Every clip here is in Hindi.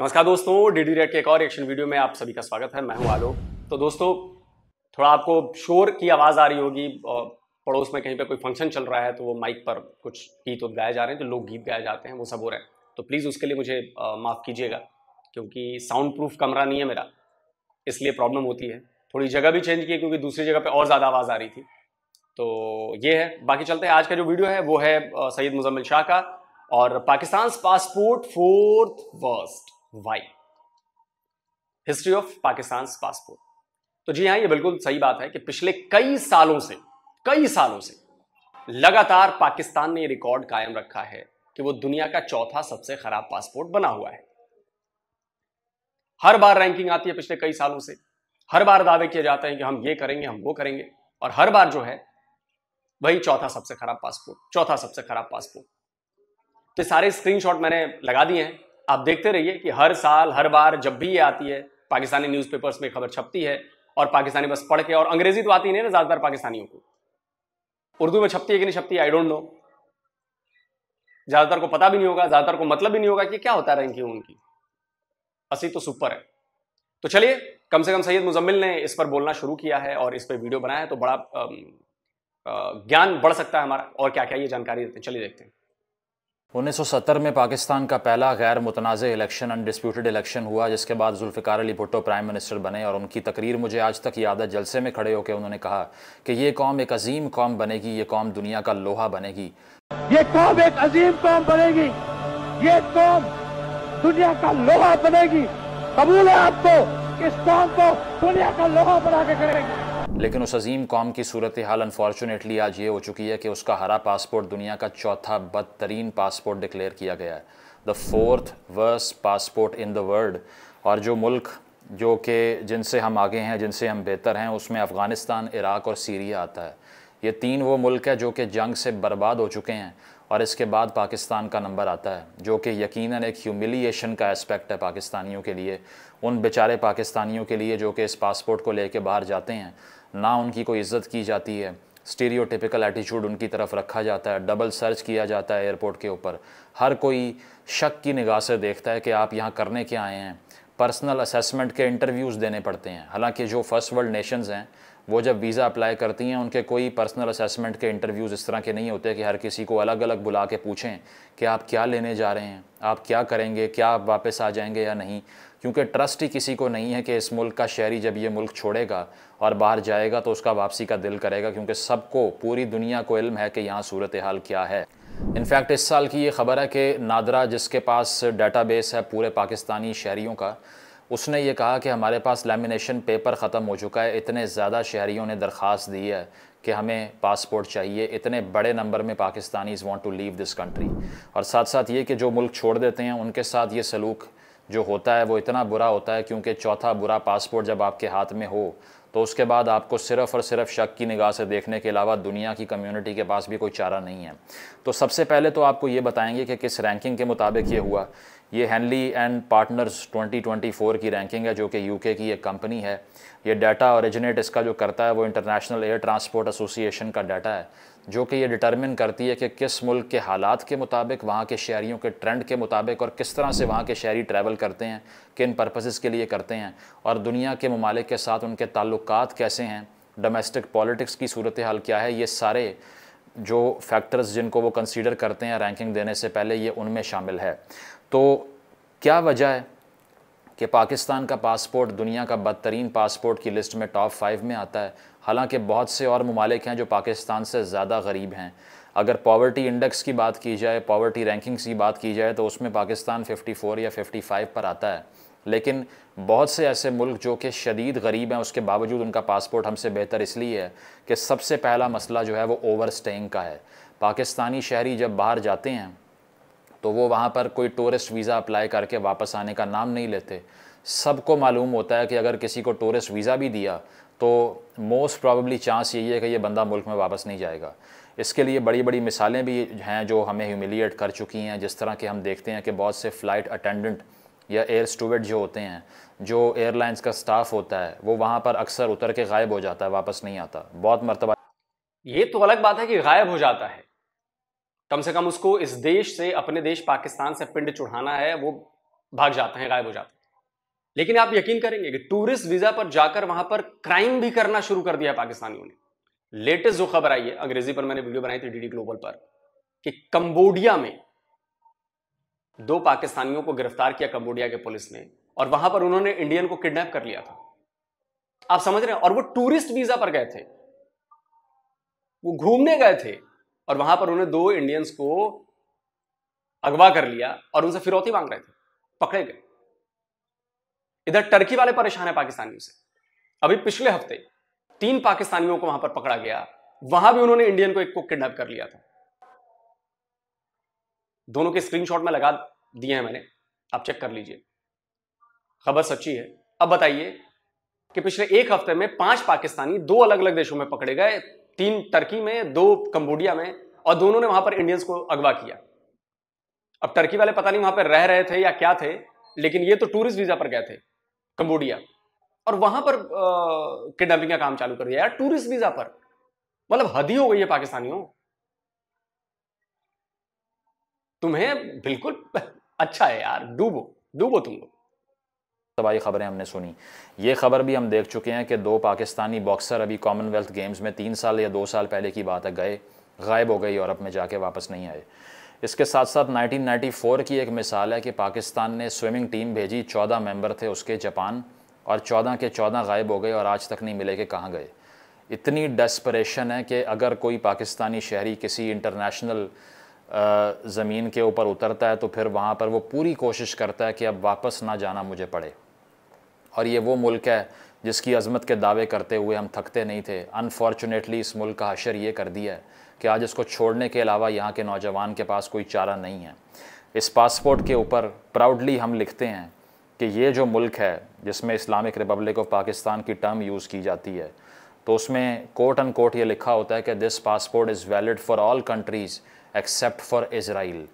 नमस्कार दोस्तों डी रेड के एक और एक्शन वीडियो में आप सभी का स्वागत है मैं हूं आलोक तो दोस्तों थोड़ा आपको शोर की आवाज़ आ रही होगी पड़ोस में कहीं पे कोई फंक्शन चल रहा है तो वो माइक पर कुछ गीत तो गाए जा रहे हैं जो लोग गीत गाए जाते हैं वो सब हो रहे हैं तो प्लीज़ उसके लिए मुझे माफ़ कीजिएगा क्योंकि साउंड प्रूफ कमरा नहीं है मेरा इसलिए प्रॉब्लम होती है थोड़ी जगह भी चेंज की क्योंकि दूसरी जगह पर और ज़्यादा आवाज़ आ रही थी तो ये है बाकी चलते हैं आज का जो वीडियो है वो है सैयद मुजम्मिल शाह का और Pakistan passport fourth worst why history of Pakistan passport तो जी हाँ ये बिल्कुल सही बात है कि पिछले कई सालों से कई सालों से लगातार पाकिस्तान ने रिकॉर्ड कायम रखा है कि वो दुनिया का चौथा सबसे खराब पासपोर्ट बना हुआ है हर बार रैंकिंग आती है पिछले कई सालों से हर बार दावे किए जाते हैं कि हम ये करेंगे हम वो करेंगे और हर बार जो है वही चौथा सबसे खराब पासपोर्ट चौथा सबसे खराब पासपोर्ट तो सारे स्क्रीनशॉट मैंने लगा दिए हैं आप देखते रहिए कि हर साल हर बार जब भी ये आती है पाकिस्तानी न्यूज़पेपर्स में खबर छपती है और पाकिस्तानी बस पढ़ के और अंग्रेजी तो आती नहीं ना ज़्यादातर पाकिस्तानियों को उर्दू में छपती है कि नहीं छपती आई डोंट नो ज़्यादातर को पता भी नहीं होगा ज़्यादातर को मतलब भी नहीं होगा कि क्या होता है रैंकिंग उनकी असी तो सुपर है तो चलिए कम से कम सैयद मुजम्मिल ने इस पर बोलना शुरू किया है और इस पर वीडियो बनाया है तो बड़ा ज्ञान बढ़ सकता है हमारा और क्या क्या ये जानकारी देते हैं चलिए देखते हैं 1970 में पाकिस्तान का पहला गैर मुतनाज़ इलेक्शन अनडिस्प्यूटेड इलेक्शन हुआ जिसके बाद जुल्फ़िकार अली भुट्टो प्राइम मिनिस्टर बने और उनकी तकरीर मुझे आज तक याद है जलसे में खड़े होकर उन्होंने कहा कि ये कौम एक अजीम कौम बनेगी ये कौम दुनिया का लोहा बनेगी ये कौम एक अजीम कौम बनेगी ये कौम दुनिया का लोहा बनेगी कबूल है आपको इस कौम को दुनिया का लोहा बना के करेगी लेकिन उस अजीम कौम की सूरत हाल अनफॉर्चुनेटली आज ये हो चुकी है कि उसका हरा पासपोर्ट दुनिया का चौथा बदतरीन पासपोर्ट डिक्लेयर किया गया है the fourth worst passport in the world और जो मुल्क जो कि जिनसे हम आगे हैं जिनसे हम बेहतर हैं उसमें अफ़गानिस्तान इराक़ और सीरिया आता है ये तीन वो मुल्क है जो कि जंग से बर्बाद हो चुके हैं और इसके बाद पाकिस्तान का नंबर आता है जो कि यकीनन एक ह्यूमिलिएशन का एस्पेक्ट है पाकिस्तानियों के लिए उन बेचारे पाकिस्तानियों के लिए जो कि इस पासपोर्ट को लेके बाहर जाते हैं ना उनकी कोई इज्जत की जाती है स्टीरियोटिपिकल एटीट्यूड उनकी तरफ रखा जाता है डबल सर्च किया जाता है एयरपोर्ट के ऊपर हर कोई शक की निगाह से देखता है कि आप यहाँ करने क्या आए हैं पर्सनल असेसमेंट के इंटरव्यूज़ देने पड़ते हैं हालांकि जो फर्स्ट वर्ल्ड नेशंस हैं वो जब वीज़ा अप्लाई करती हैं उनके कोई पर्सनल असेसमेंट के इंटरव्यूज़ इस तरह के नहीं होते कि हर किसी को अलग अलग बुला के पूछें कि आप क्या लेने जा रहे हैं आप क्या करेंगे क्या आप वापस आ जाएंगे या नहीं क्योंकि ट्रस्ट ही किसी को नहीं है कि इस मुल्क का शहरी जब ये मुल्क छोड़ेगा और बाहर जाएगा तो उसका वापसी का दिल करेगा क्योंकि सबको पूरी दुनिया को इल्म है कि यहाँ सूरत हाल क्या है इनफैक्ट इस साल की ये ख़बर है कि नादरा जिसके पास बेस है पूरे पाकिस्तानी शहरीों का उसने ये कहा कि हमारे पास लेमिनेशन पेपर ख़त्म हो चुका है इतने ज़्यादा शहरीों ने दरख्वास्त दी है कि हमें पासपोर्ट चाहिए इतने बड़े नंबर में Pakistanis want to leave this country और साथ साथ ये कि जो मुल्क छोड़ देते हैं उनके साथ ये सलूक जो होता है वो इतना बुरा होता है क्योंकि चौथा बुरा पासपोर्ट जब आपके हाथ में हो तो उसके बाद आपको सिर्फ और सिर्फ शक की निगाह से देखने के अलावा दुनिया की कम्युनिटी के पास भी कोई चारा नहीं है तो सबसे पहले तो आपको ये बताएंगे कि किस रैंकिंग के मुताबिक ये हुआ ये हैनली एंड पार्टनर्स 2024 की रैंकिंग है जो कि यूके की एक कंपनी है ये डाटा ओरिजिनेट इसका जो करता है वो इंटरनेशनल एयर ट्रांसपोर्ट एसोसिएशन का डाटा है जो कि ये डिटर्मिन करती है कि किस मुल्क के हालात के मुताबिक वहाँ के शहरीों के ट्रेंड के मुताबिक और किस तरह से वहाँ के शहरी ट्रैवल करते हैं किन पर्पसेस के लिए करते हैं और दुनिया के ममालिक के साथ उनके ताल्लुक कैसे हैं डोमेस्टिक पॉलिटिक्स की सूरत हाल क्या है ये सारे जो फैक्टर्स जिनको वो कंसिडर करते हैं रैंकिंग देने से पहले ये उनमें शामिल है तो क्या वजह है कि पाकिस्तान का पासपोर्ट दुनिया का बदतरीन पासपोर्ट की लिस्ट में टॉप फाइव में आता है हालांकि बहुत से और ममालिक हैं जो पाकिस्तान से ज़्यादा गरीब हैं अगर पावर्टी इंडेक्स की बात की जाए पावर्टी रैंकिंग्स की बात की जाए तो उसमें पाकिस्तान 54 या 55 पर आता है लेकिन बहुत से ऐसे मुल्क जो कि शदीद गरीब हैं उसके बावजूद उनका पासपोर्ट हमसे बेहतर इसलिए है कि सबसे पहला मसला जो है वो ओवर स्टेइंग का है पाकिस्तानी शहरी जब बाहर जाते हैं तो वो वहाँ पर कोई टूरिस्ट वीज़ा अप्लाई करके वापस आने का नाम नहीं लेते सबको मालूम होता है कि अगर किसी को टूरिस्ट वीज़ा भी दिया तो मोस्ट प्रॉबली चांस यही है कि ये बंदा मुल्क में वापस नहीं जाएगा इसके लिए बड़ी बड़ी मिसालें भी हैं जो हमें ह्यूमिलिएट कर चुकी हैं जिस तरह के हम देखते हैं कि बहुत से फ़्लाइट अटेंडेंट या एयर स्टूवेट जो होते हैं जो एयरलाइंस का स्टाफ होता है वो वहाँ पर अक्सर उतर के गायब हो जाता है वापस नहीं आता बहुत मरतबा ये तो अलग बात है कि गायब हो जाता है कम से कम उसको इस देश से अपने देश पाकिस्तान से पिंड चुढ़ाना है वो भाग जाते हैं गायब हो जाते हैं लेकिन आप यकीन करेंगे कि टूरिस्ट वीजा पर जाकर वहां पर क्राइम भी करना शुरू कर दिया पाकिस्तानियों ने लेटेस्ट जो खबर आई है अंग्रेजी पर मैंने वीडियो बनाई थी डीडी ग्लोबल पर कि कंबोडिया में दो पाकिस्तानियों को गिरफ्तार किया कंबोडिया के पुलिस ने और वहां पर उन्होंने इंडियन को किडनैप कर लिया था आप समझ रहे हैं और वो टूरिस्ट वीजा पर गए थे वो घूमने गए थे और वहां पर उन्होंने दो इंडियंस को अगवा कर लिया और उनसे फिरौती मांग रहे थे पकड़े गए इधर टर्की वाले परेशान है पाकिस्तानियों से अभी पिछले हफ्ते तीन पाकिस्तानियों को वहां पर पकड़ा गया वहां भी उन्होंने इंडियन को एक को किडनैप कर लिया था दोनों के स्क्रीनशॉट में लगा दिए हैं मैंने आप चेक कर लीजिए खबर सच्ची है अब बताइए कि पिछले एक हफ्ते में पांच पाकिस्तानी दो अलग अलग देशों में पकड़े गए तीन टर्की में दो कंबोडिया में और दोनों ने वहां पर इंडियंस को अगवा किया अब टर्की वाले पता नहीं वहां पर रह रहे थे या क्या थे लेकिन ये तो टूरिस्ट वीजा पर गए थे कंबोडिया और वहां पर किडनैपिंग का काम चालू कर दिया यार टूरिस्ट वीजा पर मतलब हदी हो गई है पाकिस्तानियों तुम्हें बिल्कुल अच्छा है यार डूबो डूबो तुम लोग तबाही खबरें हमने सुनी ये खबर भी हम देख चुके हैं कि दो पाकिस्तानी बॉक्सर अभी कॉमनवेल्थ गेम्स में तीन साल या दो साल पहले की बात है गए गायब हो गए यूरोप में जाके वापस नहीं आए इसके साथ साथ 1994 की एक मिसाल है कि पाकिस्तान ने स्विमिंग टीम भेजी 14 मेंबर थे उसके जापान और 14 के 14 गायब हो गए और आज तक नहीं मिले कि कहाँ गए इतनी डेस्परेशन है कि अगर कोई पाकिस्तानी शहरी किसी इंटरनेशनल ज़मीन के ऊपर उतरता है तो फिर वहाँ पर वो पूरी कोशिश करता है कि अब वापस ना जाना मुझे पड़े और ये वो मुल्क है जिसकी अज़मत के दावे करते हुए हम थकते नहीं थे अनफॉर्चुनेटली इस मुल्क का अशर ये कर दिया है कि आज इसको छोड़ने के अलावा यहाँ के नौजवान के पास कोई चारा नहीं है इस पासपोर्ट के ऊपर प्राउडली हम लिखते हैं कि ये जो मुल्क है जिसमें इस्लामिक रिपब्लिक ऑफ पाकिस्तान की टर्म यूज़ की जाती है तो उसमें कोर्ट एंड कोर्ट ये लिखा होता है कि this passport is valid for all countries except for Israel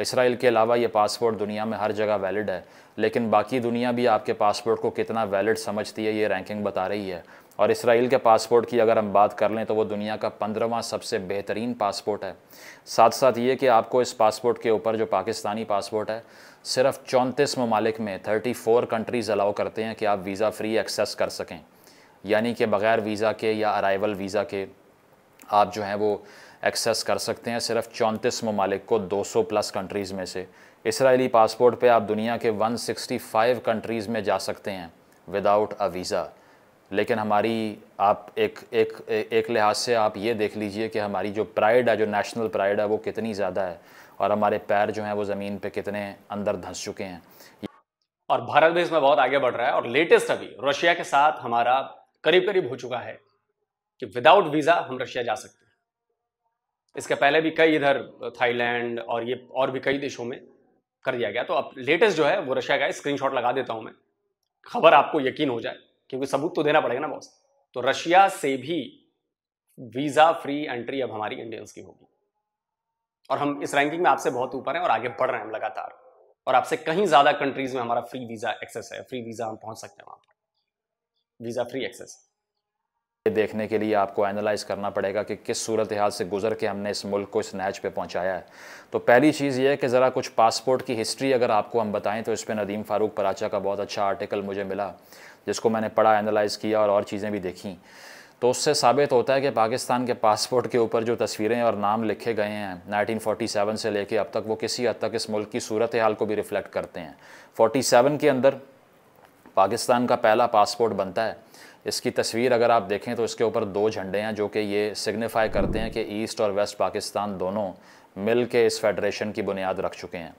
Israel के अलावा ये पासपोर्ट दुनिया में हर जगह वैलिड है लेकिन बाकी दुनिया भी आपके पासपोर्ट को कितना वैलिड समझती है ये रैंकिंग बता रही है और इसराइल के पासपोर्ट की अगर हम बात कर लें तो वो दुनिया का पंद्रहवां सबसे बेहतरीन पासपोर्ट है साथ साथ ये कि आपको इस पासपोर्ट के ऊपर जो पाकिस्तानी पासपोर्ट है सिर्फ चौंतीस ममालिक में थर्टी फोर कंट्रीज़ अलाउ करते हैं कि आप वीज़ा फ्री एक्सेस कर सकें यानी कि बग़ैर वीज़ा के या अराइवल वीज़ा के आप जो हैं वो एक्सेस कर सकते हैं सिर्फ चौंतीस ममालिक को दो सौ प्लस कंट्रीज़ में से इसराइली पासपोर्ट पर आप दुनिया के वन सिक्सटी फाइव कंट्रीज़ में जा सकते हैं विदाउट अ वीज़ा लेकिन हमारी आप एक एक एक लिहाज से आप ये देख लीजिए कि हमारी जो प्राइड है जो नेशनल प्राइड है वो कितनी ज़्यादा है और हमारे पैर जो हैं वो ज़मीन पे कितने अंदर धंस चुके हैं और भारत भी इसमें बहुत आगे बढ़ रहा है और लेटेस्ट अभी रशिया के साथ हमारा करीब करीब हो चुका है कि विदाउट वीज़ा हम रशिया जा सकते हैं इसके पहले भी कई इधर थाईलैंड और ये और भी कई देशों में कर दिया गया तो अब लेटेस्ट जो है वो रशिया का स्क्रीनशॉट लगा देता हूँ मैं खबर आपको यकीन हो जाए क्योंकि सबूत तो देना पड़ेगा ना बॉस तो रशिया से भी वीज़ा फ्री एंट्री अब हमारी इंडियंस की होगी और हम इस रैंकिंग में आपसे बहुत ऊपर हैं और आगे बढ़ रहे हैं हम लगातार और आपसे कहीं ज़्यादा कंट्रीज में हमारा फ्री वीज़ा एक्सेस है फ्री वीज़ा हम पहुंच सकते हैं वहां पर वीज़ा फ्री एक्सेस देखने के लिए आपको एनालाइज़ करना पड़ेगा कि किस सूरत हाल से गुजर के हमने इस मुल्क को इस नैच पे पहुंचाया है तो पहली चीज़ ये है कि ज़रा कुछ पासपोर्ट की हिस्ट्री अगर आपको हम बताएं तो इस पर नदीम फ़ारूक पराचा का बहुत अच्छा आर्टिकल मुझे मिला जिसको मैंने पढ़ा एनालाइज़ किया और और चीज़ें भी देखी तो उससे साबित होता है कि पाकिस्तान के पासपोर्ट के ऊपर जो तस्वीरें और नाम लिखे गए हैं सेवन से लेके अब तक वो किसी हद तक इस मुल्क की सूरत हाल को भी रिफ़्लेक्ट करते हैं सेवन के अंदर पाकिस्तान का पहला पासपोर्ट बनता है इसकी तस्वीर अगर आप देखें तो इसके ऊपर दो झंडे हैं जो कि ये सिग्निफाई करते हैं कि ईस्ट और वेस्ट पाकिस्तान दोनों मिल के इस फेडरेशन की बुनियाद रख चुके हैं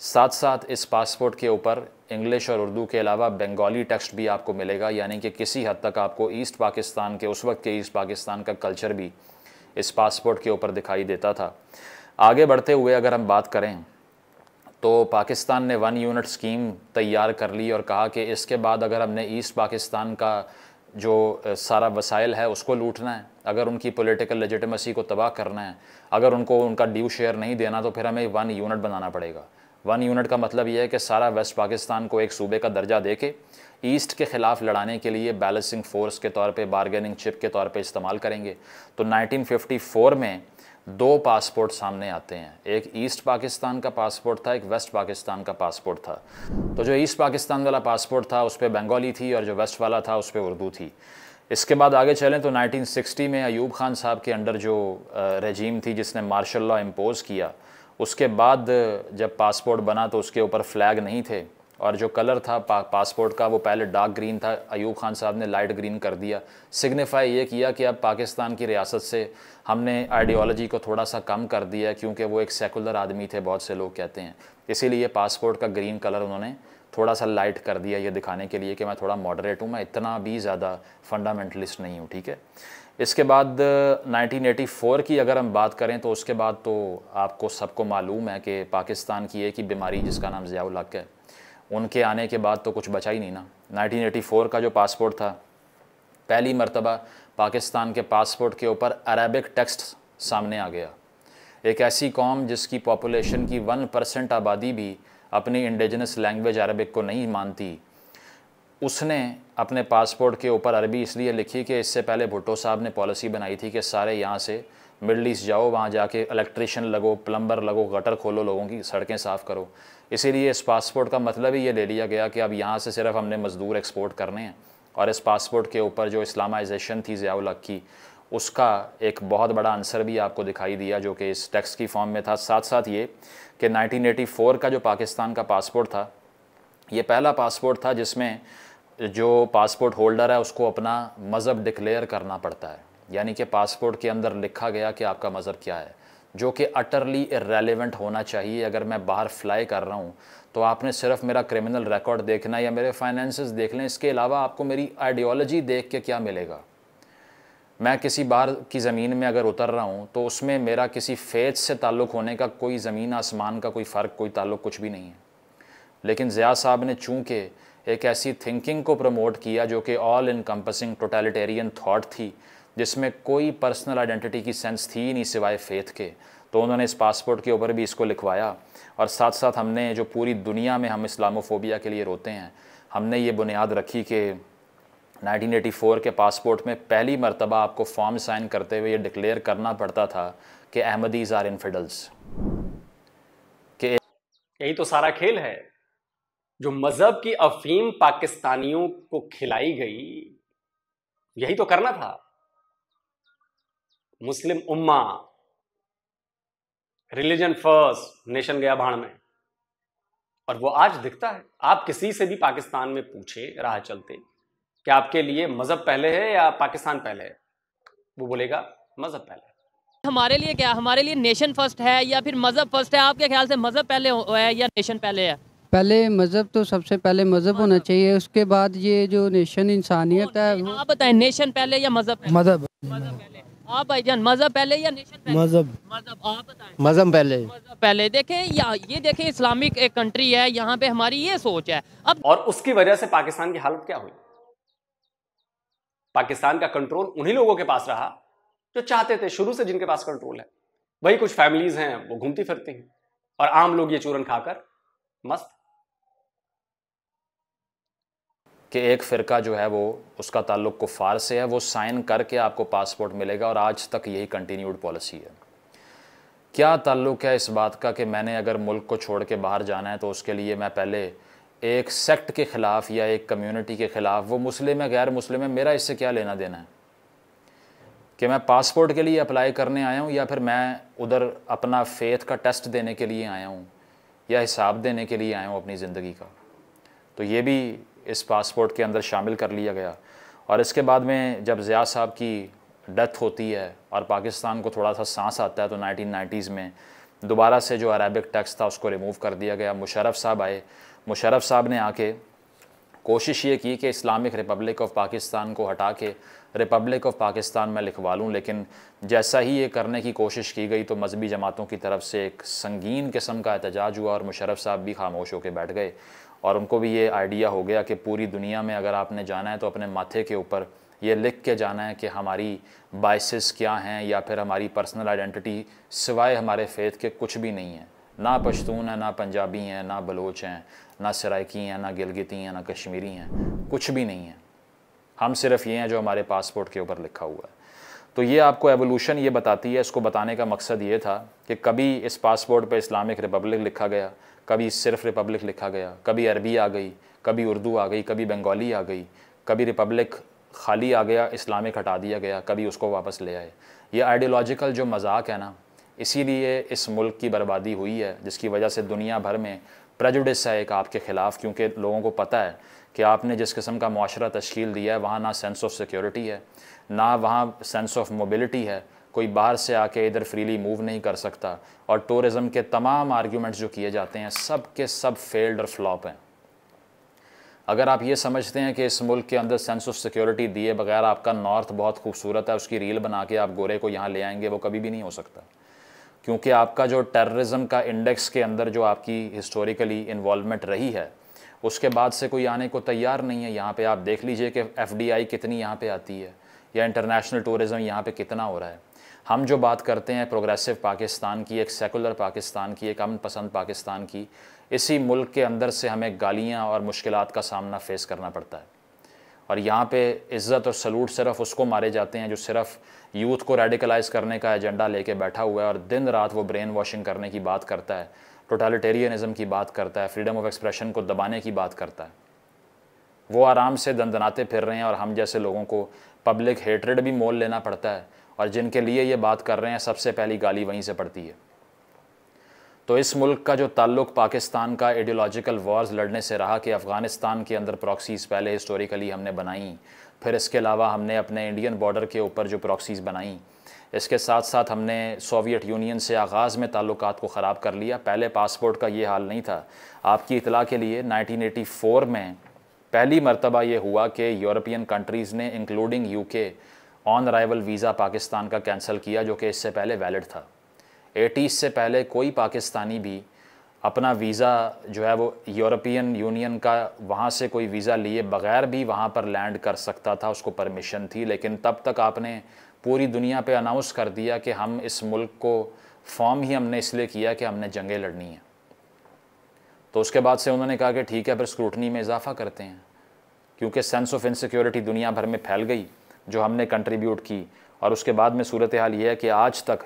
साथ साथ इस पासपोर्ट के ऊपर इंग्लिश और उर्दू के अलावा बंगाली टेक्स्ट भी आपको मिलेगा यानी कि किसी हद तक आपको ईस्ट पाकिस्तान के उस वक्त के ईस्ट पाकिस्तान का कल्चर भी इस पासपोर्ट के ऊपर दिखाई देता था आगे बढ़ते हुए अगर हम बात करें तो पाकिस्तान ने वन यूनिट स्कीम तैयार कर ली और कहा कि इसके बाद अगर हमने ईस्ट पाकिस्तान का जो सारा वसाइल है उसको लूटना है अगर उनकी पॉलिटिकल लेजिटमेसी को तबाह करना है अगर उनको उनका ड्यू शेयर नहीं देना तो फिर हमें वन यूनिट बनाना पड़ेगा वन यूनिट का मतलब यह है कि सारा वेस्ट पाकिस्तान को एक सूबे का दर्जा दे के ईस्ट के ख़िलाफ़ लड़ाने के लिए बैलेंसिंग फ़ोर्स के तौर पे बारगेनिंग चिप के तौर पे इस्तेमाल करेंगे तो 1954 में दो पासपोर्ट सामने आते हैं एक ईस्ट पाकिस्तान का पासपोर्ट था एक वेस्ट पाकिस्तान का पासपोर्ट था तो जो ईस्ट पाकिस्तान वाला पासपोर्ट था उस पर बंगाली थी और जो वेस्ट वाला था उस पर उर्दू थी इसके बाद आगे चलें तो 1960 में अयूब खान साहब के अंडर जो रजीम थी जिसने मार्शल लॉ इम्पोज़ किया उसके बाद जब पासपोर्ट बना तो उसके ऊपर फ्लैग नहीं थे और जो कलर था पा, पासपोर्ट का वो पहले डार्क ग्रीन था अयूब खान साहब ने लाइट ग्रीन कर दिया सिग्निफाई ये किया कि अब पाकिस्तान की रियासत से हमने आइडियोलॉजी को थोड़ा सा कम कर दिया क्योंकि वो एक सेकुलर आदमी थे बहुत से लोग कहते हैं इसीलिए पासपोर्ट का ग्रीन कलर उन्होंने थोड़ा सा लाइट कर दिया ये दिखाने के लिए कि मैं थोड़ा मॉडरेट हूँ मैं इतना भी ज़्यादा फंडामेंटलिस्ट नहीं हूँ ठीक है इसके बाद 1984 की अगर हम बात करें तो उसके बाद तो आपको सबको मालूम है कि पाकिस्तान की एक ही बीमारी जिसका नाम ज़ियाउल हक है उनके आने के बाद तो कुछ बचा ही नहीं ना 1984 का जो पासपोर्ट था पहली मर्तबा पाकिस्तान के पासपोर्ट के ऊपर अरबिक टेक्स्ट सामने आ गया एक ऐसी कौम जिसकी पॉपुलेशन की वन परसेंट आबादी भी अपनी इंडिजनस लैंग्वेज अरबिक को नहीं मानती उसने अपने पासपोर्ट के ऊपर अरबी इसलिए लिखी कि इससे पहले भुट्टो साहब ने पॉलिसी बनाई थी कि सारे यहाँ से मिडल ईस्ट जाओ वहाँ जाके इलेक्ट्रिशियन लगो प्लम्बर लगो गटर खोलो लोगों की सड़कें साफ़ करो इसीलिए इस पासपोर्ट का मतलब ही ये ले लिया गया कि अब यहाँ से सिर्फ हमने मज़दूर एक्सपोर्ट करने हैं और इस पासपोर्ट के ऊपर जो इस्लामाइजेशन थी ज़ियाउल हक की उसका एक बहुत बड़ा आंसर भी आपको दिखाई दिया जो कि इस टैक्स की फॉर्म में था साथ साथ ये कि 1984 का जो पाकिस्तान का पासपोर्ट था ये पहला पासपोर्ट था जिसमें जो पासपोर्ट होल्डर है उसको अपना मज़हब डिक्लेयर करना पड़ता है यानी कि पासपोर्ट के अंदर लिखा गया कि आपका मज़हब क्या है जो कि अटरली इरेलीवेंट होना चाहिए अगर मैं बाहर फ्लाई कर रहा हूँ तो आपने सिर्फ मेरा क्रिमिनल रिकॉर्ड देखना या मेरे फाइनेंसेस देख लें इसके अलावा आपको मेरी आइडियोलॉजी देख के क्या मिलेगा मैं किसी बाहर की ज़मीन में अगर उतर रहा हूँ तो उसमें मेरा किसी फेज से ताल्लुक़ होने का कोई ज़मीन आसमान का कोई फ़र्क कोई ताल्लुक़ कुछ भी नहीं है लेकिन ज़िया साहब ने चूँकि एक ऐसी थिंकिंग को प्रमोट किया जो कि ऑल इनकम्पसिंग टोटलिटेरियन थाट थी जिसमें कोई पर्सनल आइडेंटिटी की सेंस थी ही नहीं सिवाय फेथ के तो उन्होंने इस पासपोर्ट के ऊपर भी इसको लिखवाया और साथ साथ हमने जो पूरी दुनिया में हम इस्लामोफोबिया के लिए रोते हैं हमने ये बुनियाद रखी कि 1984 के पासपोर्ट में पहली मरतबा आपको फॉर्म साइन करते हुए ये डिक्लेयर करना पड़ता था कि अहमदीज़ आर इनफिडल्स के यही तो सारा खेल है जो मज़हब की अफीम पाकिस्तानियों को खिलाई गई यही तो करना था मुस्लिम उम्मा रिलीजन फर्स्ट नेशन गया भाड़ में और वो आज दिखता है आप किसी से भी पाकिस्तान में पूछे राह चलते कि आपके लिए मजहब पहले है या पाकिस्तान पहले है वो बोलेगा मजहब पहले हमारे लिए क्या हमारे लिए नेशन फर्स्ट है या फिर मजहब फर्स्ट है आपके ख्याल से मजहब पहले है या नेशन पहले है पहले मजहब तो सबसे पहले मजहब होना चाहिए उसके बाद ये जो नेशन इंसानियत है आप बताएं नेशन पहले या मजहब मजहब आप भाई जान मजहब पहले या नेशन पहले मजहब मजहब आप बताएं मजहब पहले पहले देखे या ये देखे इस्लामिक एक कंट्री है यहाँ पे हमारी ये सोच है अब और उसकी वजह से पाकिस्तान की हालत क्या हुई पाकिस्तान का कंट्रोल उन्हीं लोगों के पास रहा जो चाहते थे शुरू से जिनके पास कंट्रोल है वही कुछ फैमिलीज हैं वो घूमती फिरती हैं और आम लोग ये चूरन खाकर मस्त कि एक फ़िरका जो है वो उसका ताल्लुक कुफ़ार से है वो साइन करके आपको पासपोर्ट मिलेगा और आज तक यही कंटिन्यूड पॉलिसी है क्या ताल्लुक है इस बात का कि मैंने अगर मुल्क को छोड़ के बाहर जाना है तो उसके लिए मैं पहले एक सेक्ट के ख़िलाफ़ या एक कम्युनिटी के ख़िलाफ़ वो मुस्लिम है गैर मुस्लिम है मेरा इससे क्या लेना देना है कि मैं पासपोर्ट के लिए अप्लाई करने आया हूँ या फिर मैं उधर अपना फेथ का टेस्ट देने के लिए आया हूँ या हिसाब देने के लिए आया हूँ अपनी ज़िंदगी का तो ये भी इस पासपोर्ट के अंदर शामिल कर लिया गया और इसके बाद में जब ज़िया साहब की डेथ होती है और पाकिस्तान को थोड़ा सा सांस आता है तो 1990s में दोबारा से जो अरबिक टैक्स था उसको रिमूव कर दिया गया मुशरफ साहब आए मुशरफ साहब ने आके कोशिश ये की कि इस्लामिक रिपब्लिक ऑफ पाकिस्तान को हटा के रिपब्लिक ऑफ पाकिस्तान में लिखवा लूँ लेकिन जैसा ही ये करने की कोशिश की गई तो मजहबी जमातों की तरफ से एक संगीन किस्म का एहतजाज हुआ और मुशरफ साहब भी खामोश होकर बैठ गए और उनको भी ये आइडिया हो गया कि पूरी दुनिया में अगर आपने जाना है तो अपने माथे के ऊपर ये लिख के जाना है कि हमारी बाइसिस क्या हैं या फिर हमारी पर्सनल आइडेंटिटी सिवाय हमारे फेथ के कुछ भी नहीं है ना पश्तून है ना पंजाबी हैं ना बलोच हैं ना सराइकी हैं ना गिलगिती हैं ना कश्मीरी हैं कुछ भी नहीं है हम सिर्फ ये हैं जो हमारे पासपोर्ट के ऊपर लिखा हुआ है तो ये आपको एवोल्यूशन ये बताती है इसको बताने का मकसद ये था कि कभी इस पासपोर्ट पर इस्लामिक रिपब्लिक लिखा गया कभी सिर्फ रिपब्लिक लिखा गया कभी अरबी आ गई कभी उर्दू आ गई कभी बंगाली आ गई कभी रिपब्लिक खाली आ गया इस्लामिक हटा दिया गया कभी उसको वापस ले आए ये आइडियोलॉजिकल जो मजाक है ना इसीलिए इस मुल्क की बर्बादी हुई है जिसकी वजह से दुनिया भर में प्रजुडिस है एक आपके ख़िलाफ़ क्योंकि लोगों को पता है कि आपने जिस किस्म का माशरा तश्ील दिया है वहाँ ना सेंस ऑफ सिक्योरिटी है ना वहाँ सेंस ऑफ मोबिलिटी है कोई बाहर से आके इधर फ्रीली मूव नहीं कर सकता और टूरिज़म के तमाम आर्ग्यूमेंट्स जो किए जाते हैं सब के सब फेल्ड और फ्लॉप हैं अगर आप ये समझते हैं कि इस मुल्क के अंदर सेंस ऑफ सिक्योरिटी दिए बगैर आपका नॉर्थ बहुत खूबसूरत है उसकी रील बना के आप गोरे को यहाँ ले आएंगे वो कभी भी नहीं हो सकता क्योंकि आपका जो टेररिज्म का इंडेक्स के अंदर जो आपकी हिस्टोरिकली इन्वॉलमेंट रही है उसके बाद से कोई आने को तैयार नहीं है यहाँ पे आप देख लीजिए कि एफडीआई कितनी यहाँ पे आती है या इंटरनेशनल टूरिज़म यहाँ पे कितना हो रहा है हम जो बात करते हैं प्रोग्रेसिव पाकिस्तान की एक सेकुलर पाकिस्तान की एक अमन पसंद पाकिस्तान की इसी मुल्क के अंदर से हमें गालियाँ और मुश्किल का सामना फेस करना पड़ता है और यहाँ पे इज़्ज़त और सलूट सिर्फ उसको मारे जाते हैं जो सिर्फ यूथ को रेडिकलाइज करने का एजेंडा लेके बैठा हुआ है और दिन रात वो ब्रेन वॉशिंग करने की बात करता है टोटालिटेरियनिज़म की बात करता है फ्रीडम ऑफ एक्सप्रेशन को दबाने की बात करता है वो आराम से दंदनाते फिर रहे हैं और हम जैसे लोगों को पब्लिक हेटरेड भी मोल लेना पड़ता है और जिनके लिए ये बात कर रहे हैं सबसे पहली गाली वहीं से पड़ती है तो इस मुल्क का जो ताल्लुक़ पाकिस्तान का आइडियोलॉजिकल वॉर्स लड़ने से रहा कि अफ़गानिस्तान के अंदर प्रॉक्सीज़ पहले हिस्टोरिकली हमने बनाई फिर इसके अलावा हमने अपने इंडियन बॉर्डर के ऊपर जो प्रॉक्सीज़ बनाई इसके साथ साथ हमने सोवियत यूनियन से आगाज़ में ताल्लुक को ख़राब कर लिया पहले पासपोर्ट का ये हाल नहीं था आपकी इतला के लिए 1984 में पहली मरतबा ये हुआ कि यूरोपियन कंट्रीज़ ने including UK on arrival visa Pakistan का कैंसिल किया जो कि इससे पहले वैलिड था एटीज़ से पहले कोई पाकिस्तानी भी अपना वीज़ा जो है वो यूरोपियन यूनियन का वहाँ से कोई वीज़ा लिए बग़ैर भी वहाँ पर लैंड कर सकता था उसको परमिशन थी लेकिन तब तक आपने पूरी दुनिया पे अनाउंस कर दिया कि हम इस मुल्क को फॉर्म ही हमने इसलिए किया कि हमने जंगें लड़नी हैं तो उसके बाद से उन्होंने कहा कि ठीक है फिर स्क्रूटनी में इजाफ़ा करते हैं क्योंकि सेंस ऑफ इनसिक्योरिटी दुनिया भर में फैल गई जो हमने कंट्रीब्यूट की और उसके बाद में सूरत हाल ये है कि आज तक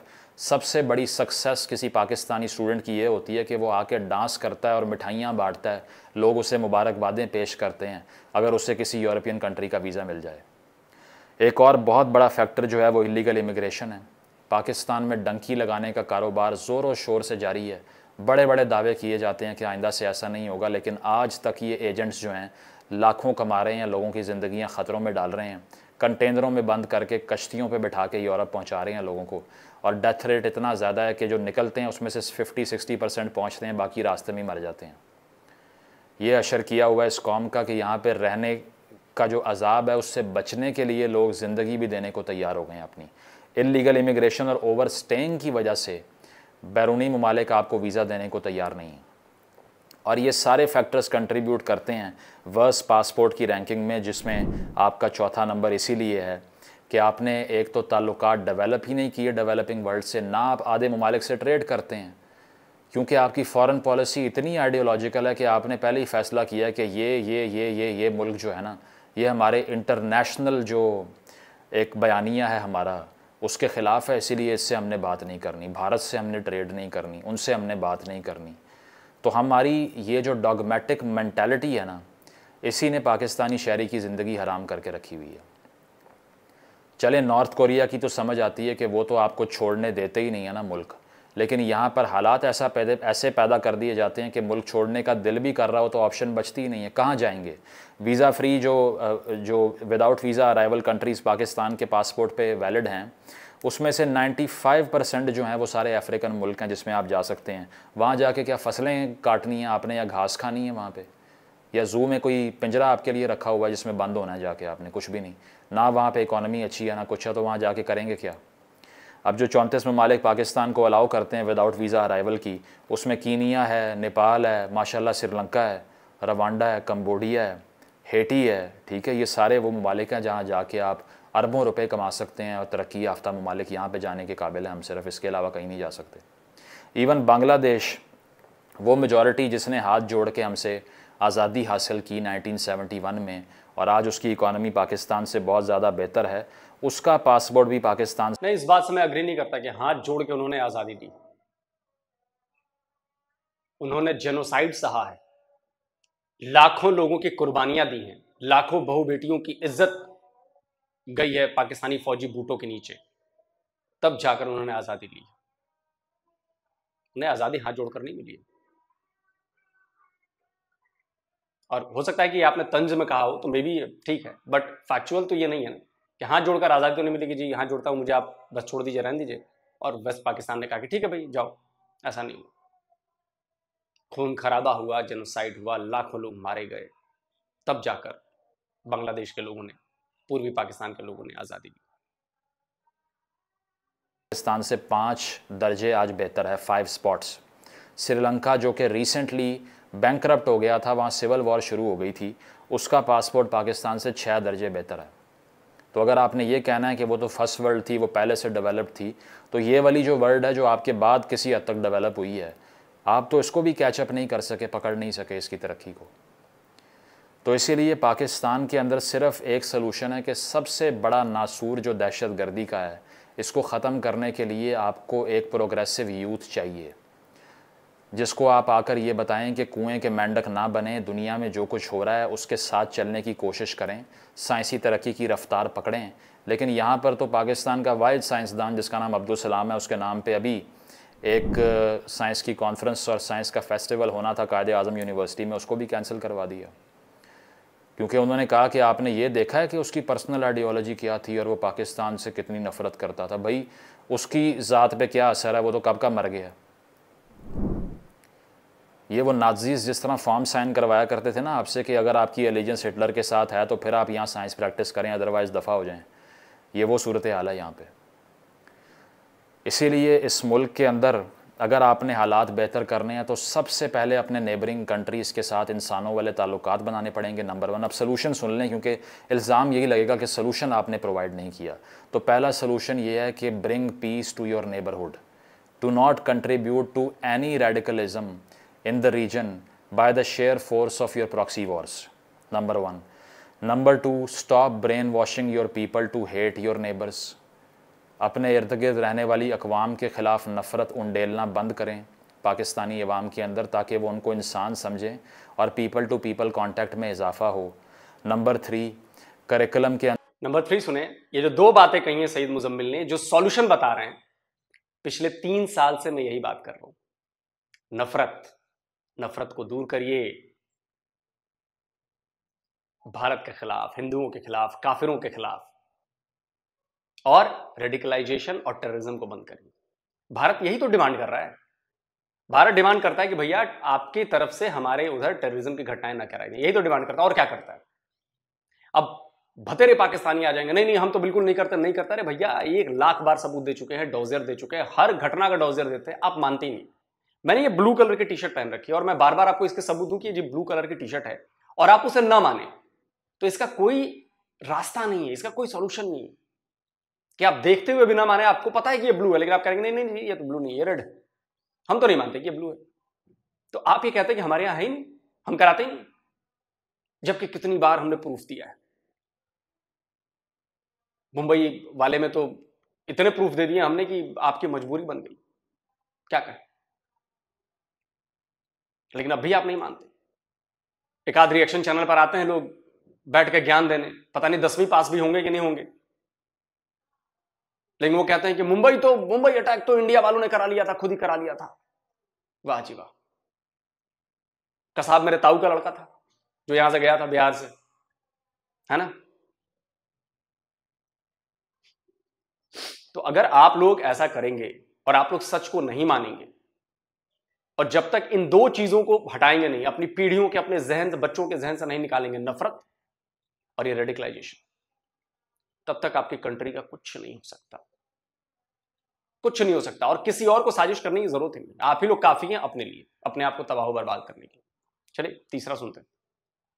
सबसे बड़ी सक्सेस किसी पाकिस्तानी स्टूडेंट की ये होती है कि वो आके डांस करता है और मिठाइयाँ बांटता है लोग उसे मुबारकबादें पेश करते हैं अगर उसे किसी यूरोपियन कंट्री का वीज़ा मिल जाए एक और बहुत बड़ा फैक्टर जो है वो इलीगल इमिग्रेशन है पाकिस्तान में डंकी लगाने का कारोबार ज़ोर व शोर से जारी है बड़े बड़े दावे किए जाते हैं कि आइंदा से ऐसा नहीं होगा लेकिन आज तक ये एजेंट्स जो हैं लाखों कमा रहे हैं लोगों की ज़िंदियाँ ख़तरों में डाल रहे हैं कंटेनरों में बंद करके कश्तियों पे बैठा के यूरोप पहुंचा रहे हैं लोगों को और डेथ रेट इतना ज़्यादा है कि जो निकलते हैं उसमें से 50-60 परसेंट पहुँचते हैं बाकी रास्ते में मर जाते हैं ये अशर किया हुआ है इस कॉम का कि यहाँ पर रहने का जो अजाब है उससे बचने के लिए लोग ज़िंदगी भी देने को तैयार हो गए हैं अपनी इलीगल इमिग्रेशन और ओवर स्टेइंग की वजह से बैरूनी ममालिक आपको वीज़ा देने को तैयार नहीं है और ये सारे फैक्टर्स कंट्रीब्यूट करते हैं वर्स पासपोर्ट की रैंकिंग में जिसमें आपका चौथा नंबर इसीलिए है कि आपने एक तो ताल्लुक डेवलप ही नहीं किए डेवलपिंग वर्ल्ड से ना आप आधे ममालिक से ट्रेड करते हैं क्योंकि आपकी फ़ॉरेन पॉलिसी इतनी आइडियोलॉजिकल है कि आपने पहले ही फ़ैसला किया कि ये ये ये ये ये मुल्क जो है ना ये हमारे इंटरनेशनल जो एक बयानिया है हमारा उसके ख़िलाफ़ है इसीलिए इससे हमने बात नहीं करनी भारत से हमने ट्रेड नहीं करनी उनसे हमने बात नहीं करनी तो हमारी ये जो डॉगमेटिक मैंटेलिटी है ना इसी ने पाकिस्तानी शहरी की ज़िंदगी हराम करके रखी हुई है चले नॉर्थ कोरिया की तो समझ आती है कि वो तो आपको छोड़ने देते ही नहीं है ना मुल्क लेकिन यहाँ पर हालात ऐसा पैदे ऐसे पैदा कर दिए जाते हैं कि मुल्क छोड़ने का दिल भी कर रहा हो तो ऑप्शन बचती ही नहीं है कहाँ जाएंगे वीज़ा फ्री जो जो without visa arrival countries Pakistan के पासपोर्ट पे वैलिड हैं उसमें से 95 परसेंट जो हैं वो सारे अफ्रीकन मुल्क हैं जिसमें आप जा सकते हैं वहाँ जाके क्या फसलें काटनी हैं आपने या घास खानी है वहाँ पे या जू में कोई पिंजरा आपके लिए रखा हुआ है जिसमें बंद होना है जाके आपने कुछ भी नहीं ना वहाँ पे इकानमी अच्छी है ना कुछ है तो वहाँ जाके करेंगे क्या अब जो चौंतीस ममालिक पाकिस्तान को अलाउ करते हैं विदाउट वीज़ा अराइवल की उसमें कीनिया है नेपाल है माशाला श्रीलंका है रवांडा है कम्बोडिया है हेटी है ठीक है ये सारे वो ममालिक हैं जहाँ जाके आप अरबों रुपए कमा सकते हैं और तरक्की याफ्ता ममालिक यहाँ पर जाने के काबिल है हम सिर्फ इसके अलावा कहीं नहीं जा सकते इवन बांग्लादेश वो मेजॉरिटी जिसने हाथ जोड़ के हमसे आज़ादी हासिल की 1971 में और आज उसकी इकानमी पाकिस्तान से बहुत ज़्यादा बेहतर है उसका पासपोर्ट भी पाकिस्तान मैं इस बात से मैं अग्री नहीं करता कि हाथ जोड़ के उन्होंने आज़ादी दी उन्होंने जेनोसाइड सहा है लाखों लोगों की कुर्बानियां दी हैं लाखों बहु बेटियों की इज्जत गई है पाकिस्तानी फौजी बूटों के नीचे तब जाकर उन्होंने आज़ादी ली उन्हें आज़ादी हाथ जोड़कर नहीं मिली और हो सकता है कि आपने तंज में कहा हो तो मे भी ठीक है बट फैक्चुअल तो ये नहीं है ना कि हाथ जोड़कर आज़ादी तो नहीं कि जी हाथ जोड़ता हूं मुझे आप बस छोड़ दीजिए रहने दीजिए और वेस्ट पाकिस्तान ने कहा कि ठीक है भाई जाओ ऐसा नहीं खून खराबा हुआ जेनोसाइड हुआ लाखों लोग मारे गए तब जाकर बांग्लादेश के लोगों ने पूर्वी पाकिस्तान के लोगों ने आज़ादी की पाकिस्तान से पाँच दर्जे आज बेहतर है फाइव स्पॉट्स श्रीलंका जो कि रिसेंटली बैंक हो गया था वहाँ सिविल वॉर शुरू हो गई थी उसका पासपोर्ट पाकिस्तान से छः दर्जे बेहतर है तो अगर आपने ये कहना है कि वो तो फर्स्ट वर्ल्ड थी वो पहले से डेवलप थी तो ये वाली जो वर्ल्ड है जो आपके बाद किसी हद तक डेवलप हुई है आप तो इसको भी कैचअप नहीं कर सके पकड़ नहीं सके इसकी तरक्की को तो इसीलिए पाकिस्तान के अंदर सिर्फ एक सलूशन है कि सबसे बड़ा नासूर जो दहशत गर्दी का है इसको ख़त्म करने के लिए आपको एक प्रोग्रेसिव यूथ चाहिए जिसको आप आकर ये बताएं कि कुएं के मेंढक ना बने दुनिया में जो कुछ हो रहा है उसके साथ चलने की कोशिश करें साइंसी तरक्की की रफ्तार पकड़ें लेकिन यहाँ पर तो पाकिस्तान का वाइल्ड साइंसदान जिसका नाम अब्दुल सलाम है उसके नाम पे अभी एक साइंस की कॉन्फ्रेंस और साइंस का फेस्टिवल होना था कायद आज़म यूनिवर्सिटी में उसको भी कैंसिल करवा दिया क्योंकि उन्होंने कहा कि आपने ये देखा है कि उसकी पर्सनल आइडियोलॉजी क्या थी और वो पाकिस्तान से कितनी नफरत करता था भाई उसकी ज़ात पे क्या असर है वो तो कब का मर गया ये वो नाजीज़ जिस तरह फॉर्म साइन करवाया करते थे ना आपसे कि अगर आपकी एलिजेंस हिटलर के साथ है तो फिर आप यहाँ साइंस प्रैक्टिस करें अदरवाइज़ दफ़ा हो जाएं ये वो सूरत हाल है यहाँ पर इसीलिए इस मुल्क के अंदर अगर आपने हालात बेहतर करने हैं तो सबसे पहले अपने नेबरिंग कंट्रीज़ के साथ इंसानों वाले ताल्लुक बनाने पड़ेंगे नंबर वन अब सोलूशन सुन लें क्योंकि इल्ज़ाम यही लगेगा कि सोलूशन आपने प्रोवाइड नहीं किया तो पहला सोलूशन ये है कि bring peace to your neighbourhood to not contribute to any radicalism in the region by the share force of your proxy wars number one number two stop brain washing your people to hate your neighbours अपने इर्द गिर्द रहने वाली अकवाम के ख़िलाफ़ नफ़रत उंडेलना बंद करें पाकिस्तानी अवाम के अंदर ताकि वो उनको इंसान समझें और पीपल टू पीपल कॉन्टेक्ट में इजाफा हो नंबर थ्री करिकुलम के नंबर थ्री सुने ये जो दो बातें कही हैं सईद मुजम्मिल ने जो सॉल्यूशन बता रहे हैं पिछले तीन साल से मैं यही बात कर रहा हूं नफरत नफरत को दूर करिए भारत के खिलाफ हिंदुओं के खिलाफ काफिरों के खिलाफ और रेडिकलाइजेशन और टेररिज्म को बंद करिए भारत यही तो डिमांड कर रहा है भारत डिमांड करता है कि भैया आपकी तरफ से हमारे उधर टेररिज्म की घटनाएं ना कराई यही तो डिमांड करता है और क्या करता है अब भतेरे पाकिस्तानी आ जाएंगे नहीं नहीं हम तो बिल्कुल नहीं करते नहीं करता अरे भैया एक लाख बार सबूत दे चुके हैं डोजियर दे चुके हैं हर घटना का डोजियर देते हैं आप मानते ही नहीं मैंने ये ब्लू कलर की टी शर्ट पहन रखी है और मैं बार बार आपको इसके सबूत दूं कि ये ब्लू कलर की टी शर्ट है और आप उसे ना माने तो इसका कोई रास्ता नहीं है इसका कोई सोल्यूशन नहीं है कि आप देखते हुए बिना माने आपको पता है कि ये ब्लू है लेकिन आप कहेंगे नहीं नहीं ये तो ब्लू नहीं है रेड हम तो नहीं मानते कि ये ब्लू है तो आप ये कहते हैं कि हमारे यहाँ है ही नहीं हम कराते ही नहीं जबकि कितनी बार हमने प्रूफ दिया है मुंबई वाले में तो इतने प्रूफ दे दिए हमने कि आपकी मजबूरी बन गई क्या कहें लेकिन अब भी आप नहीं मानते एक आध रिएक्शन चैनल पर आते हैं लोग बैठ के ज्ञान देने पता नहीं दसवीं पास भी होंगे कि नहीं होंगे लेकिन वो कहते हैं कि मुंबई तो मुंबई अटैक तो इंडिया वालों ने करा लिया था खुद ही करा लिया था वाह जी वाह कसाब मेरे ताऊ का लड़का था जो यहां से गया था बिहार से है ना तो अगर आप लोग ऐसा करेंगे और आप लोग सच को नहीं मानेंगे और जब तक इन दो चीजों को हटाएंगे नहीं अपनी पीढ़ियों के अपने जहन से बच्चों के जहन से नहीं निकालेंगे नफरत और ये रेडिकलाइजेशन तब तक आपकी कंट्री का कुछ नहीं हो सकता कुछ नहीं हो सकता और किसी और को साजिश करने की जरूरत ही नहीं आप ही लोग काफी हैं अपने लिए अपने आप को तबाह बर्बाद करने के लिए चलिए तीसरा सुनते हैं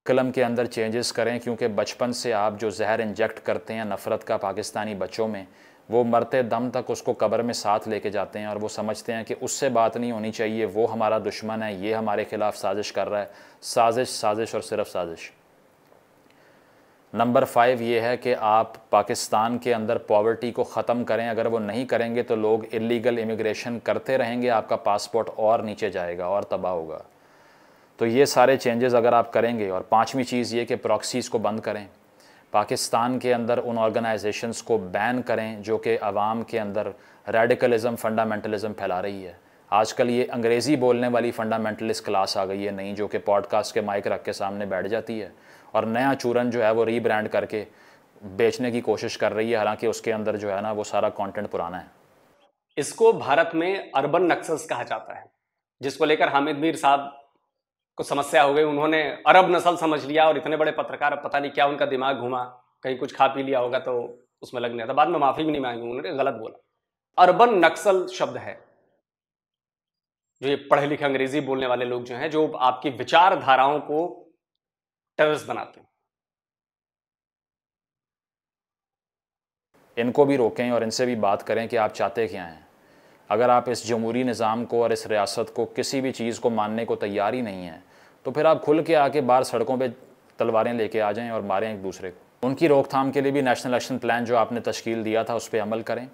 कलम के अंदर चेंजेस करें क्योंकि बचपन से आप जो जहर इंजेक्ट करते हैं नफ़रत का पाकिस्तानी बच्चों में वो मरते दम तक उसको कब्र में साथ लेके जाते हैं और वो समझते हैं कि उससे बात नहीं होनी चाहिए वो हमारा दुश्मन है ये हमारे खिलाफ साजिश कर रहा है साजिश साजिश और सिर्फ साजिश नंबर फाइव ये है कि आप पाकिस्तान के अंदर पॉवर्टी को ख़त्म करें अगर वो नहीं करेंगे तो लोग इलीगल इमिग्रेशन करते रहेंगे आपका पासपोर्ट और नीचे जाएगा और तबाह होगा तो ये सारे चेंजेस अगर आप करेंगे और पाँचवीं चीज़ ये कि प्रॉक्सीज़ को बंद करें पाकिस्तान के अंदर उन ऑर्गेनाइजेशंस को बैन करें जो कि आवाम के अंदर रेडिकलिज़म फंडामेंटलिज़म फैला रही है आजकल ये अंग्रेज़ी बोलने वाली फंडामेंटलिस्ट क्लास आ गई है नहीं जो कि पॉडकास्ट के माइक रख के सामने बैठ जाती है और नया चूरन जो है वो रीब्रांड करके बेचने की कोशिश कर रही है हालांकि उसके अंदर जो है ना वो सारा कंटेंट पुराना है इसको भारत में अर्बन नक्सल्स कहा जाता है जिसको लेकर हामिद मीर साहब को समस्या हो गई उन्होंने अरब नस्ल समझ लिया और इतने बड़े पत्रकार पता नहीं क्या उनका दिमाग घुमा कहीं कुछ खा पी लिया होगा तो उसमें लगने गया था बाद में माफी भी नहीं मांगी उन्होंने गलत बोला अर्बन नक्सल शब्द है जो ये पढ़े लिखे अंग्रेजी बोलने वाले लोग जो हैं जो आपकी विचारधाराओं को टेरस बनाते हैं इनको भी रोकें और इनसे भी बात करें कि आप चाहते क्या हैं अगर आप इस जमहूरी निज़ाम को और इस रियासत को किसी भी चीज़ को मानने को तैयार ही नहीं है तो फिर आप खुल के आके बाहर सड़कों पे तलवारें लेके आ जाएं और मारें एक दूसरे को उनकी रोकथाम के लिए भी नेशनल एक्शन प्लान जो आपने तश्कील दिया था उस पर अमल करें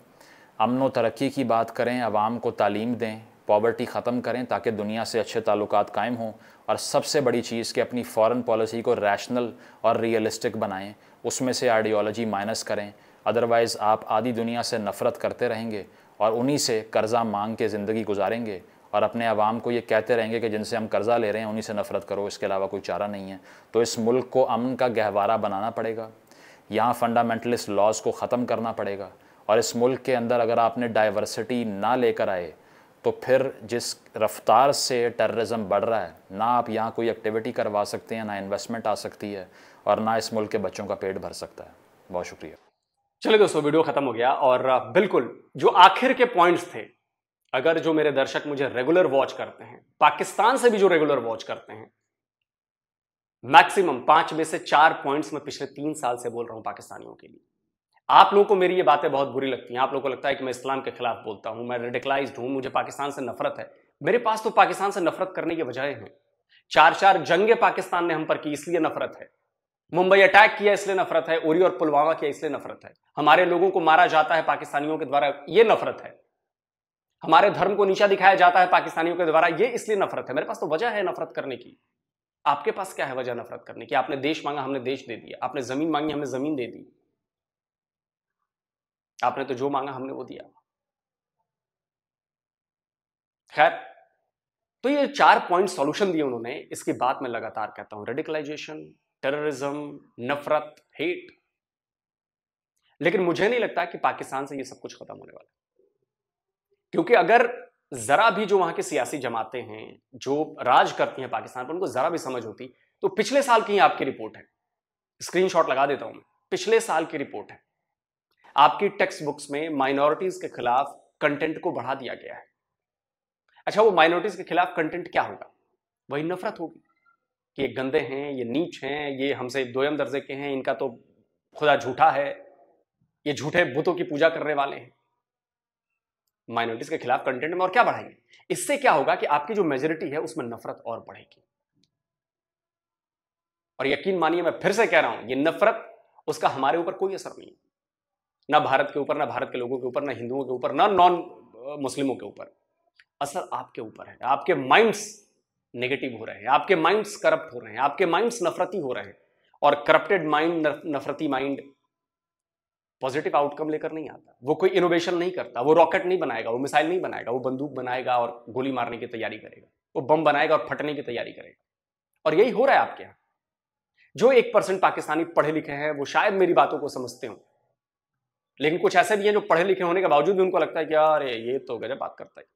अमन व तरक्की की बात करें आवाम को तालीम दें पॉवर्टी ख़त्म करें ताकि दुनिया से अच्छे ताल्लुक कायम हों और सबसे बड़ी चीज़ कि अपनी फॉरेन पॉलिसी को रैशनल और रियलिस्टिक बनाएं उसमें से आइडियोलॉजी माइनस करें अदरवाइज़ आप आधी दुनिया से नफ़रत करते रहेंगे और उन्हीं से कर्ज़ा मांग के ज़िंदगी गुजारेंगे और अपने आवाम को ये कहते रहेंगे कि जिनसे हम कर्ज़ा ले रहे हैं उन्हीं से नफ़रत करो इसके अलावा कोई चारा नहीं है तो इस मुल्क को अमन का गहवारा बनाना पड़ेगा यहाँ फंडामेंटलिस्ट लॉज को ख़त्म करना पड़ेगा और इस मुल्क के अंदर अगर आपने डाइवर्सिटी ना लेकर आए तो फिर जिस रफ्तार से टेररिज्म बढ़ रहा है ना आप यहाँ कोई एक्टिविटी करवा सकते हैं ना इन्वेस्टमेंट आ सकती है और ना इस मुल्क के बच्चों का पेट भर सकता है बहुत शुक्रिया चलिए दोस्तों वीडियो ख़त्म हो गया और बिल्कुल जो आखिर के पॉइंट्स थे अगर जो मेरे दर्शक मुझे रेगुलर वॉच करते हैं पाकिस्तान से भी जो रेगुलर वॉच करते हैं मैक्सिमम पांच में से चार पॉइंट्स मैं पिछले तीन साल से बोल रहा हूं पाकिस्तानियों के लिए आप लोगों को मेरी ये बातें बहुत बुरी लगती हैं आप लोगों को लगता है कि मैं इस्लाम के खिलाफ बोलता हूँ मैं रेडिकलाइज हूँ मुझे पाकिस्तान से नफरत है मेरे पास तो पाकिस्तान से नफरत करने की वजह है चार चार जंगे पाकिस्तान ने हम पर की इसलिए नफरत है मुंबई अटैक किया इसलिए नफरत है उरी और पुलवामा किया इसलिए नफरत है हमारे लोगों को मारा जाता है पाकिस्तानियों के द्वारा ये नफरत है हमारे धर्म को नीचा दिखाया जाता है पाकिस्तानियों के द्वारा ये इसलिए नफरत है मेरे पास तो वजह है नफरत करने की आपके पास क्या है वजह नफरत करने की आपने देश मांगा हमने देश दे दिया आपने जमीन मांगी हमने जमीन दे दी आपने तो जो मांगा हमने वो दिया खैर तो ये चार पॉइंट सॉल्यूशन दिए उन्होंने इसकी बात मैं लगातार कहता हूं रेडिकलाइजेशन टेररिज्म नफरत हेट लेकिन मुझे नहीं लगता कि पाकिस्तान से ये सब कुछ खत्म होने वाला क्योंकि अगर जरा भी जो वहां की सियासी जमाते हैं जो राज करती हैं पाकिस्तान पर उनको जरा भी समझ होती तो पिछले साल की आपकी रिपोर्ट है स्क्रीनशॉट लगा देता हूं मैं पिछले साल की रिपोर्ट है आपकी टेक्स्ट बुक्स में माइनॉरिटीज के खिलाफ कंटेंट को बढ़ा दिया गया है अच्छा वो माइनॉरिटीज के खिलाफ कंटेंट क्या होगा वही नफरत होगी कि ये गंदे हैं ये नीच हैं ये हमसे दोयम दर्जे के हैं इनका तो खुदा झूठा है ये झूठे बुतों की पूजा करने वाले हैं माइनॉरिटीज के खिलाफ कंटेंट में और क्या बढ़ाएंगे इससे क्या होगा कि आपकी जो मेजोरिटी है उसमें नफरत और बढ़ेगी और यकीन मानिए मैं फिर से कह रहा हूं ये नफरत उसका हमारे ऊपर कोई असर नहीं है ना भारत के ऊपर ना भारत के लोगों के ऊपर ना हिंदुओं के ऊपर ना नॉन मुस्लिमों के ऊपर असर आपके ऊपर है आपके माइंड्स नेगेटिव हो रहे हैं आपके माइंड्स करप्ट हो रहे हैं आपके माइंड्स नफरती हो रहे हैं और करप्टेड माइंड नफरती माइंड पॉजिटिव आउटकम लेकर नहीं आता वो कोई इनोवेशन नहीं करता वो रॉकेट नहीं बनाएगा वो मिसाइल नहीं बनाएगा वो बंदूक बनाएगा और गोली मारने की तैयारी करेगा वो बम बनाएगा और फटने की तैयारी करेगा और यही हो रहा है आपके यहाँ जो एक परसेंट पाकिस्तानी पढ़े लिखे हैं वो शायद मेरी बातों को समझते हों लेकिन कुछ ऐसे भी हैं जो पढ़े लिखे होने के बावजूद भी उनको लगता है कि यार ये तो गजब बात करता है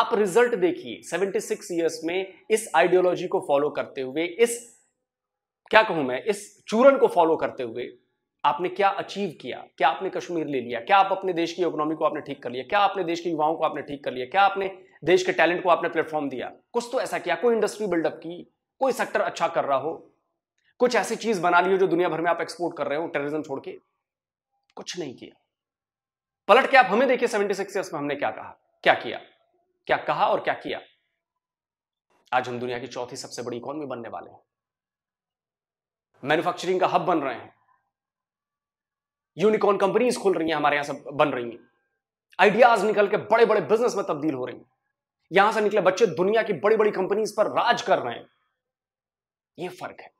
आप रिजल्ट देखिए 76 इयर्स में इस आइडियोलॉजी को फॉलो करते हुए इस क्या कहूं मैं इस चूरन को फॉलो करते हुए आपने क्या अचीव किया क्या आपने कश्मीर ले लिया क्या आप अपने देश की इकोनॉमी को आपने ठीक कर लिया क्या आपने देश के युवाओं को आपने ठीक कर लिया क्या आपने देश के टैलेंट को आपने प्लेटफॉर्म दिया कुछ तो ऐसा किया कोई इंडस्ट्री बिल्डअप की कोई सेक्टर अच्छा कर रहा हो कुछ ऐसी चीज बना ली हो जो दुनिया भर में आप एक्सपोर्ट कर रहे हो टेररिज्म छोड़ के कुछ नहीं किया पलट के आप हमें देखिए सेवेंटी सिक्स ईयर्स में हमने क्या कहा क्या किया क्या कहा और क्या किया आज हम दुनिया की चौथी सबसे बड़ी इकोनॉमी बनने वाले हैं मैन्युफैक्चरिंग का हब बन रहे हैं यूनिकॉर्न कंपनीज खुल रही हैं हमारे यहां से बन रही हैं आइडियाज निकल के बड़े बड़े बिजनेस में तब्दील हो रही हैं यहां से निकले बच्चे दुनिया की बड़ी बड़ी कंपनीज पर राज कर रहे हैं यह फर्क है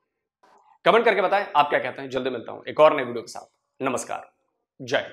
कमेंट करके बताएं आप क्या कहते हैं जल्दी मिलता हूं एक और नए वीडियो के साथ नमस्कार Jai.